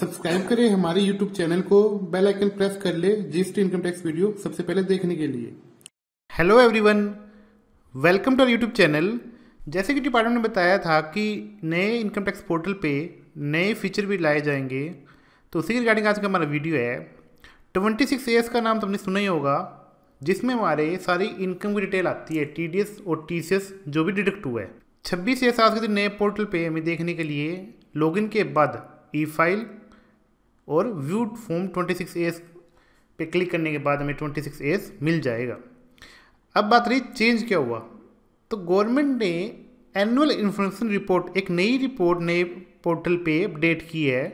Subscribe करें हमारे YouTube channel को बेल आइकन प्रेस कर ले जीएसटी इनकम टैक्स वीडियो सबसे पहले देखने के लिए hello everyone welcome to YouTube channel जैसे कि डिपार्टमेंट ने बताया था कि नए इनकम टैक्स पोर्टल पे नए फीचर भी लाए जाएंगे तो उसी के रिगार्डिंग आज का हमारा वीडियो है ट्वेंटी सिक्स का नाम तुमने तो सुना ही होगा जिसमें हमारे सारी इनकम की डिटेल आती है टी और टी जो भी डिडक्ट हुआ है छब्बीस एस आज के दिन नए पोर्टल पे हमें देखने के लिए लॉगिन के बाद ई e फाइल और view form twenty six S पे क्लिक करने के बाद हमें ट्वेंटी सिक्स एस मिल जाएगा अब बात रही चेंज क्या हुआ तो गवर्नमेंट ने एनुअल इन्फॉर्मेशन रिपोर्ट एक नई रिपोर्ट नए पोर्टल पे अपडेट की है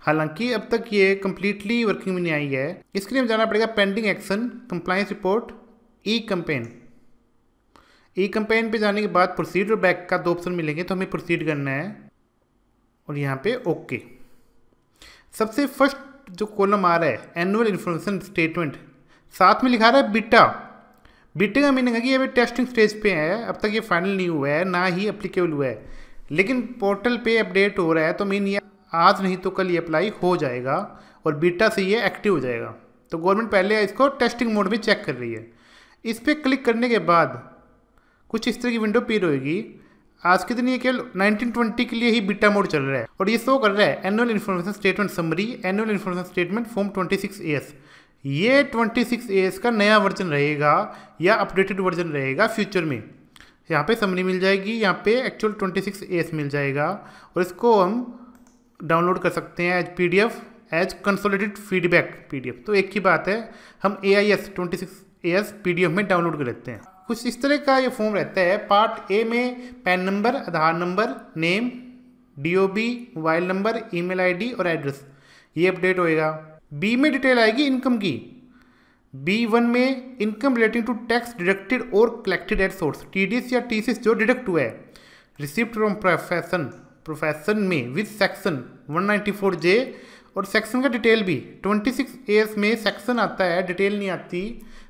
हालांकि अब तक ये कम्प्लीटली वर्किंग में नहीं आई है इसके लिए हमें जाना पड़ेगा pending action compliance report E campaign E campaign पे जाने के बाद प्रोसीड और बैक का दो ऑप्शन मिलेंगे तो हमें प्रोसीड करना है और यहाँ पे ओके okay. सबसे फर्स्ट जो कॉलम आ रहा है एनुअल इन्फॉर्मेशन स्टेटमेंट साथ में लिखा रहा है बीटा बीटे का मीनिंग है कि अभी टेस्टिंग स्टेज पे है अब तक ये फाइनल नहीं हुआ है ना ही अप्लीकेबल हुआ है लेकिन पोर्टल पे अपडेट हो रहा है तो मीन ये आज नहीं तो कल ये अप्लाई हो जाएगा और बीटा से ये एक्टिव हो जाएगा तो गवर्नमेंट पहले इसको टेस्टिंग मोड में चेक कर रही है इस पर क्लिक करने के बाद कुछ इस तरह की विंडो पेर होगी आज के दिन ये केवल 1920 के लिए ही बीटा मोड चल रहा है और ये शो कर रहा है annual information statement summary annual information statement form 26 S ये 26 एस का नया वर्जन रहेगा या अपडेटेड वर्जन रहेगा फ्यूचर में यहाँ पे समरी मिल जाएगी यहाँ पे एक्चुअल 26 एस मिल जाएगा और इसको हम डाउनलोड कर सकते हैं as P as consolidated feedback P तो एक ही बात है हम A I S twenty six A S P में डाउनलोड कर लेते हैं कुछ इस तरह का ये फॉर्म रहता है पार्ट ए में PAN number Aadhaar number name DOB mobile number email ID और एड्रेस ये अपडेट होएगा बी में डिटेल आएगी इनकम की बी वन में income relating to tax deducted और कलेक्टेड एट सोर्स टी या टी जो डिडक्ट हुआ है रिसिप्ट फ्रॉम प्रोफेशन प्रोफेशन में विद सेक्शन फोर जे और सेक्शन का डिटेल भी 26 एयर्स में सेक्शन आता है डिटेल नहीं आती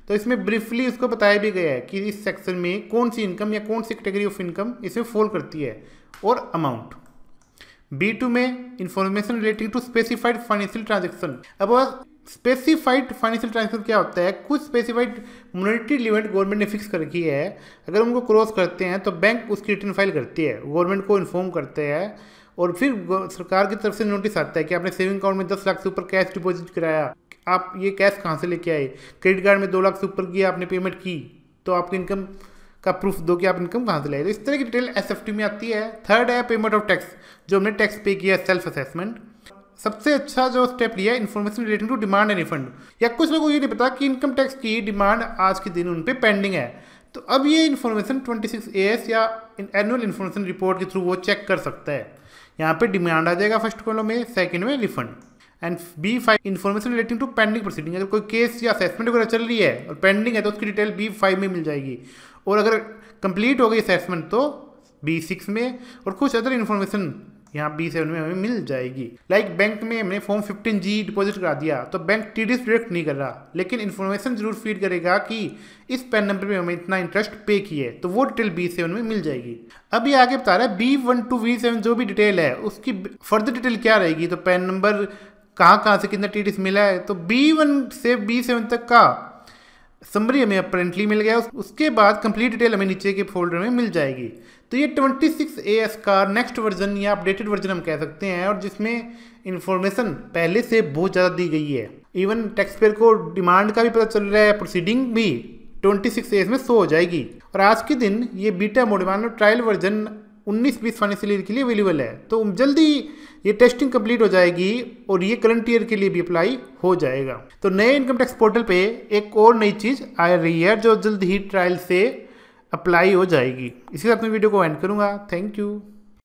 तो इसमें ब्रीफली उसको बताया भी गया है कि इस सेक्शन में कौन सी इनकम या कौन सी कैटेगरी ऑफ इनकम इसमें फॉल करती है और अमाउंट बी टू में information relating to specified financial transaction अब स्पेसिफाइड फाइनेंशियल ट्रांजेक्शन क्या होता है कुछ स्पेसिफाइड मोनिटरी लिमिट गवर्नमेंट ने फिक्स कर रखी है अगर उनको क्रॉस करते हैं तो बैंक उसकी रिटर्न फाइल करती है गवर्नमेंट को इन्फॉर्म करते हैं और फिर सरकार की तरफ से नोटिस आता है कि आपने सेविंग अकाउंट में दस लाख से ऊपर कैश डिपॉजिट कराया आप ये कैश कहाँ से लेके आए क्रेडिट कार्ड में दो लाख से ऊपर की आपने पेमेंट की तो आपको इनकम का प्रूफ दो कि आप इनकम कहाँ से लाए तो इस तरह की डिटेल एस में आती है थर्ड है पेमेंट ऑफ टैक्स जो हमने टैक्स पे किया सेल्फ असेसमेंट सबसे अच्छा जो स्टेप लिया information relating to demand and refund या कुछ लोगों को ये नहीं पता कि इनकम टैक्स की डिमांड आज के दिन उन पर पेंडिंग है तो अब ये इन्फॉर्मेशन 26 एएस या एनुअल इन्फॉर्मेशन रिपोर्ट के थ्रू वो चेक कर सकता है यहाँ पे डिमांड आ जाएगा फर्स्ट कॉलम में सेकंड में refund and B five information relating to pending proceeding अगर कोई केस या असेसमेंट वगैरह चल रही है और पेंडिंग है तो उसकी डिटेल बी फाइव में मिल जाएगी और अगर कंप्लीट हो गई असेसमेंट तो बी सिक्स में और कुछ अदर इन्फॉर्मेशन यहाँ बी सेवन में हमें मिल जाएगी लाइक like बैंक में हमने फॉर्म फिफ्टीन जी डिपॉजिट करा दिया तो बैंक टी डी डिडक्ट नहीं कर रहा लेकिन इन्फॉर्मेशन जरूर फीड करेगा कि इस पैन नंबर में हमें इतना इंटरेस्ट पे किए तो वो डिटेल बी सेवन में मिल जाएगी अभी आगे बता रहा है B one to B seven जो भी डिटेल है उसकी फर्दर डिटेल क्या रहेगी तो पैन नंबर कहाँ कहाँ से कितना टीटीस मिला है तो बी वन से बी सेवन तक का समरी हमें अपरेंटली मिल गया उसके बाद कंप्लीट डिटेल हमें नीचे के फोल्डर में मिल जाएगी तो ये 26 सिक्स ए एस का नेक्स्ट वर्जन या अपडेटेड वर्जन हम कह सकते हैं और जिसमें इन्फॉर्मेशन पहले से बहुत ज़्यादा दी गई है इवन टैक्सपेयर को डिमांड का भी पता चल रहा है प्रोसीडिंग भी 26 सिक्स एस में शो हो जाएगी और आज के दिन ये बीटा मोड ट्रायल वर्जन उन्नीस बीस फाइनेंशियल ईयर के लिए अवेलेबल है तो जल्दी ये टेस्टिंग कंप्लीट हो जाएगी और ये करंट ईयर के लिए भी अप्लाई हो जाएगा तो नए इनकम टैक्स पोर्टल पे एक और नई चीज़ आ रही है जो जल्द ही ट्रायल से अप्लाई हो जाएगी इसी साथ मैं वीडियो को एंड करूँगा थैंक यू